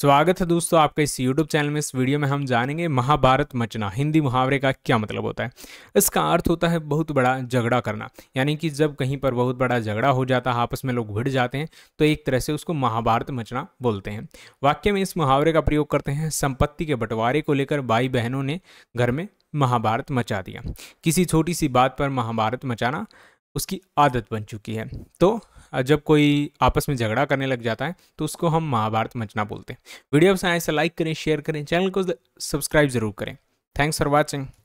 स्वागत है दोस्तों आपका इस YouTube चैनल में इस वीडियो में हम जानेंगे महाभारत मचना हिंदी मुहावरे का क्या मतलब होता है इसका अर्थ होता है बहुत बड़ा झगड़ा करना यानी कि जब कहीं पर बहुत बड़ा झगड़ा हो जाता है आपस में लोग भिड़ जाते हैं तो एक तरह से उसको महाभारत मचना बोलते हैं वाक्य में इस मुहावरे का प्रयोग करते हैं संपत्ति के बंटवारे को लेकर भाई बहनों ने घर में महाभारत मचा दिया किसी छोटी सी बात पर महाभारत मचाना उसकी आदत बन चुकी है तो जब कोई आपस में झगड़ा करने लग जाता है तो उसको हम महाभारत मचना बोलते हैं वीडियो पसंद आए से तो लाइक करें शेयर करें चैनल को सब्सक्राइब ज़रूर करें थैंक्स फॉर वॉचिंग